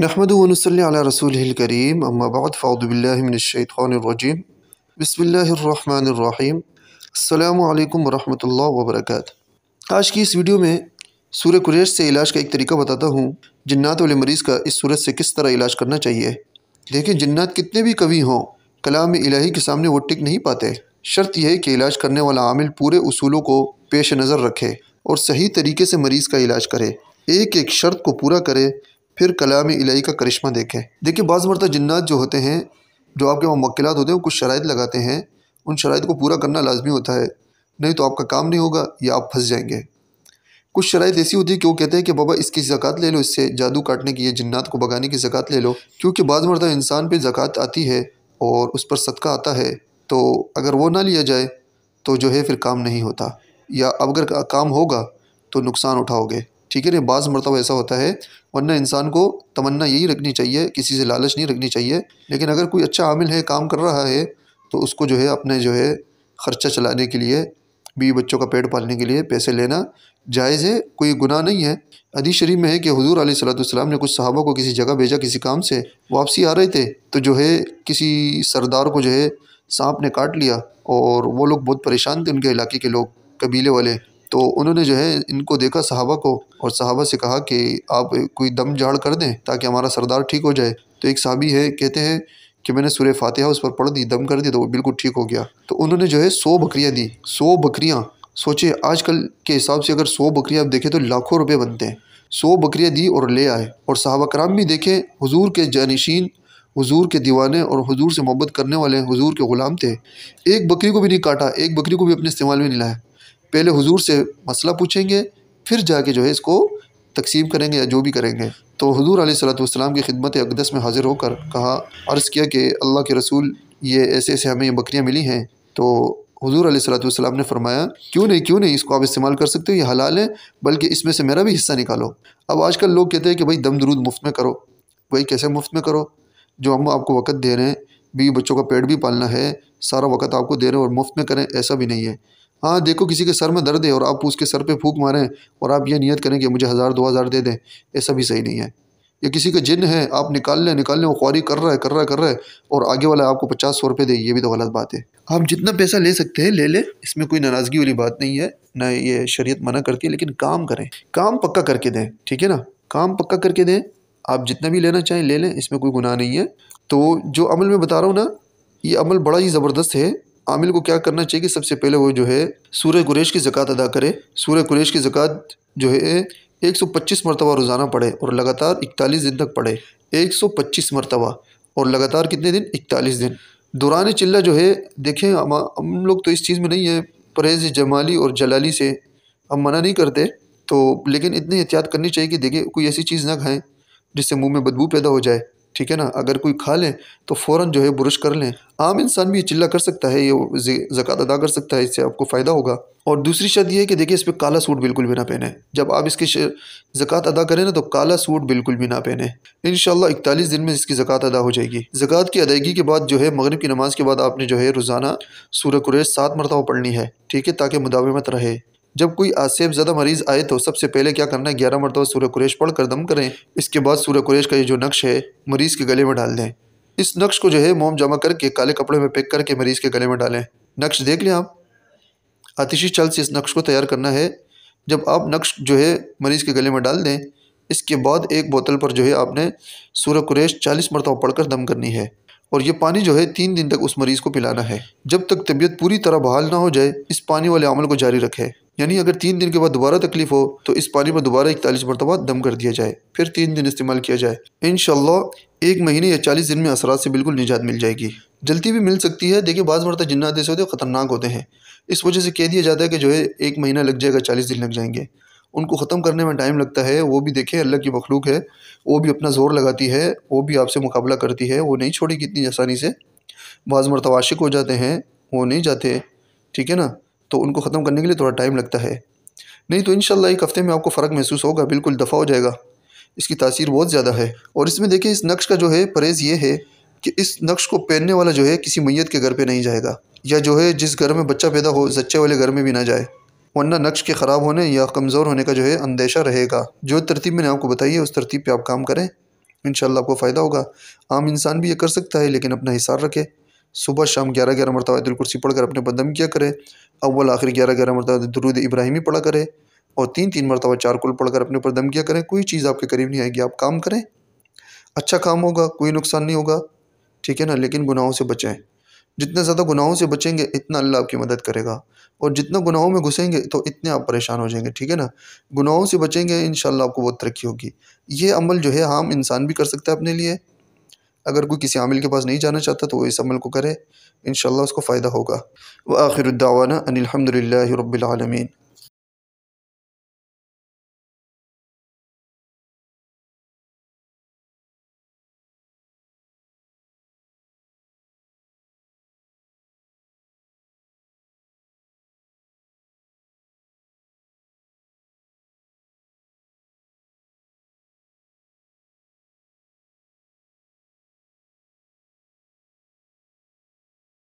नहमद वनसली रसूल करीम अम्माबाद फ़ाउदबिल्लिनशैतरजीम बसमीम अल्लाम वरहमल वबरक आज की इस वीडियो में सूर्य कुरैश से इलाज का एक तरीका बताता हूँ जन्नात वाले मरीज़ का इस सूरत से किस तरह इलाज करना चाहिए लेकिन जन्नात कितने भी कवि हों कलाम इलाही के सामने वो टिक नहीं पाते शर्त यह है कि इलाज करने वाला आमिल पूरे उसूलों को पेश नज़र रखे और सही तरीके से मरीज़ का इलाज करे एक एक शर्त को पूरा करे फिर कलाम इलाही का करिश्मा देखें देखिए बाज़ मरत जन्ात जो होते हैं जो आपके वहाँ मक्लात होते हैं वो कुछ शराइ लगाते हैं उन शराइ को पूरा करना लाजमी होता है नहीं तो आपका काम नहीं होगा या आप फंस जाएंगे कुछ शराइ ऐसी होती है कि वो कहते हैं कि बाबा इसकी ज़क़ात ले लो इससे जादू काटने की या को भगाने की ज़क़ात ले लो क्योंकि बाज़ मरत इंसान पर ज़क़ात आती है और उस पर सदका आता है तो अगर वो ना लिया जाए तो जो है फिर काम नहीं होता या अब अगर काम होगा तो नुकसान उठाओगे ठीक है ना बाज़ मरतब ऐसा होता है वरना इंसान को तमन्ना यही रखनी चाहिए किसी से लालच नहीं रखनी चाहिए लेकिन अगर कोई अच्छा आमिल है काम कर रहा है तो उसको जो है अपने जो है ख़र्चा चलाने के लिए बीवी बच्चों का पेट पालने के लिए पैसे लेना जायज़ है कोई गुनाह नहीं है अदी शरीफ में है कि हजूर आसलाम ने कुछ साहबों को किसी जगह भेजा किसी काम से वापसी आ रहे थे तो जो है किसी सरदार को जो है सांप ने काट लिया और वो लोग बहुत परेशान थे उनके इलाके के लोग कबीले वाले तो उन्होंने जो है इनको देखा सहाबा को और सहाबा से कहा कि आप कोई दम झाड़ कर दें ताकि हमारा सरदार ठीक हो जाए तो एक साहबी है कहते हैं कि मैंने सूर्य फातिहा उस पर पढ़ दी दम कर दी तो वो बिल्कुल ठीक हो गया तो उन्होंने जो है सौ बकरियाँ दी सौ बकरियाँ आज आजकल के हिसाब से अगर सौ बकरियाँ आप देखें तो लाखों रुपये बनते हैं सौ बकरियाँ दी और ले आए और साहबा कराम भी देखें हज़ूर के जानशीन हुजूर के दीवाने और हुजूर से मोहब्बत करने वाले हुजूर के ग़ुलाम थे एक बकरी को भी नहीं काटा एक बकरी को भी अपने इस्तेमाल में नहीं लाया पहले हुजूर से मसला पूछेंगे फिर जाके जो है इसको तकसीम करेंगे या जो भी करेंगे तो हजूर सलाम की खिदमत अकदस में हाज़िर होकर कहा अर्ज़ किया कि अल्लाह के रसूल ये ऐसे ऐसे हमें ये बकरियाँ मिली हैं तो हजूर सलाम ने फरमाया क्यों नहीं क्यों नहीं इसको आप इस्तेमाल कर सकते हो ये हलाल है बल्कि इसमें से मेरा भी हिस्सा निकालो अब आजकल लोग कहते हैं कि भाई दम दरूद मुफ्त में करो भाई कैसे मुफ्त में करो जो हम आपको वक़्त दे रहे हैं बीवी बच्चों का पेट भी पालना है सारा वक़्त आपको दे रहे हैं और मुफ्त में करें ऐसा भी नहीं है हाँ देखो किसी के सर में दर्द है और आप उसके सर पे फूक मारें और आप ये नियत करें कि मुझे हज़ार दो हज़ार दे दें ऐसा भी सही नहीं है या किसी का जिन है आप निकाल लें निकाल लें वो ख्वारी कर रहा है कर रहा है कर रहा है और आगे वाला आपको पचास सौ रुपये दे ये भी तो गलत बात है आप जितना पैसा ले सकते हैं ले लें इसमें कोई नाराज़गी वाली बात नहीं है ना ये शरीयत मना करती है लेकिन काम करें काम पक्का करके दें ठीक है ना काम पक्का करके दें आप जितना भी लेना चाहें ले लें इसमें कोई गुनाह नहीं है तो जो अमल मैं बता रहा हूँ ना ये अमल बड़ा ही ज़बरदस्त है आमिल को क्या करना चाहिए कि सबसे पहले वो जो है सूर्य कुरेश की ज़क़़त अदा करे सूर्य कुरेश की ज़क़़त जो है एक सौ पच्चीस मरतबा रोज़ाना पढ़े और लगातार इकतालीस दिन तक पढ़े एक सौ पच्चीस मरतबा और लगातार कितने दिन इकतालीस दिन दौरान चिल्ला जो है देखें हम हम लोग तो इस चीज़ में नहीं है परहेज़ जमाली और जलाली से हम मना नहीं करते तो लेकिन इतनी एहतियात करनी चाहिए कि देखें कोई ऐसी चीज़ ना खाएँ जिससे मुँह में बदबू पैदा हो जाए ठीक है ना अगर कोई खा लें तो फ़ौर जो है ब्रश कर लें आम इंसान भी ये चिल्ला कर सकता है ये जक़ात अदा कर सकता है इससे आपको फ़ायदा होगा और दूसरी शर्त यह है कि देखिए इस पर काला सूट बिल्कुल भी ना पहने जब आप इसकी ज़क़़त अदा करें ना तो काला सूट बिल्कुल भी ना पहने इन शाला इकतालीस दिन में इसकी ज़क़़त अदा हो जाएगी जक़ात की अदायगी के बाद जो है मगरब की नमाज़ के बाद आपने जो है रोज़ाना सूर्य कुरेश सात मरतबा पढ़नी है ठीक है ताकि मुदावमत रहे जब कोई आसेब ज़्यादा मरीज़ आए तो सबसे पहले क्या करना है ग्यारह मरतबा सूर्य कुरेश पढ़ कर दम करें इसके बाद सूर्य कुरेश का ये जो नक्श है मरीज़ के गले में डाल दें इस नक्श को जो है मोम जमा करके काले कपड़े में पैक करके मरीज़ के गले में डालें नक्श देख लें आप आतिशी चल से इस नक्श को तैयार करना है जब आप नक्श जो है मरीज़ के गले में डाल दें इसके बाद एक बोतल पर जो है आपने सूर्य कुरेश चालीस मरतबा कर दम करनी है और ये पानी जो है तीन दिन तक उस मरीज़ को पिलाना है जब तक तबीयत पूरी तरह बहाल ना हो जाए इस पानी वाले अमल को जारी रखे यानी अगर तीन दिन के बाद दोबारा तकलीफ हो तो इस पानी पर दोबारा इकतालीस मरतबा दम कर दिया जाए फिर तीन दिन इस्तेमाल किया जाए इन एक महीने या चालीस दिन में असरा से बिल्कुल निजात मिल जाएगी जल्दी भी मिल सकती है देखिए बाज़ मरत जिन्ना देते होते ख़तरनाक होते हैं इस वजह से कह दिया जाता है कि जो है एक महीना लग जाएगा चालीस दिन लग जाएंगे उनको ख़त्म करने में टाइम लगता है वो भी देखें अल्लाह की मखलूक है वो भी अपना ज़ोर लगाती है वो भी आपसे मुकाबला करती है वो नहीं छोड़ेगी इतनी आसानी से बाज़ मरतवाशिक हो जाते हैं वो नहीं जाते ठीक है ना तो उनको ख़त्म करने के लिए थोड़ा टाइम लगता है नहीं तो इन एक हफ़्ते में आपको फ़र्क महसूस होगा बिल्कुल दफ़ा हो जाएगा इसकी तासीर बहुत ज़्यादा है और इसमें देखिए इस नक्श का जो है परहेज़ ये है कि इस नक्श को पहनने वाला जो है किसी मैत के घर पर नहीं जाएगा या जो है जिस घर में बच्चा पैदा हो जच्चे वाले घर में भी ना जाए वरना नक्श के ख़राब होने या कमज़ोर होने का जो है अंदेशा रहेगा जो तरतीब मैंने आपको बताई है उस तरतीब पर आप काम करें इन आपको फ़ायदा होगा आम इंसान भी ये कर सकता है लेकिन अपना हिसार रखे सुबह शाम ग्यारह ग्यारह मरतबा कुर्सी पढ़कर अपने पर दम किया करें अव्वल आखिर ग्यारह ग्यारह मरतबा दरुद इब्राहिमी पढ़ा करें और तीन तीन मरतबा चार कुल पढ़कर अपने पर दम किया करें कोई चीज़ आपके करीब नहीं आएगी आप काम करें अच्छा काम होगा कोई नुकसान नहीं होगा ठीक है ना लेकिन गुनाहों से बचें जितने ज़्यादा गुनाहों से बचेंगे इतना अल्लाह आपकी मदद करेगा और जितना गुनाहों में घुसेंगे तो इतने आप परेशान हो जाएंगे ठीक है ना गुनाहों से बचेंगे इन आपको बहुत तरक्की होगी ये अमल जो है हम इंसान भी कर सकता है अपने लिए अगर कोई किसी आमिल के पास नहीं जाना चाहता तो वो इस अमल को करे इन उसको फ़ायदा होगा व आखिर उद्दावाना अनिलहमदिल्लाबीआलमीन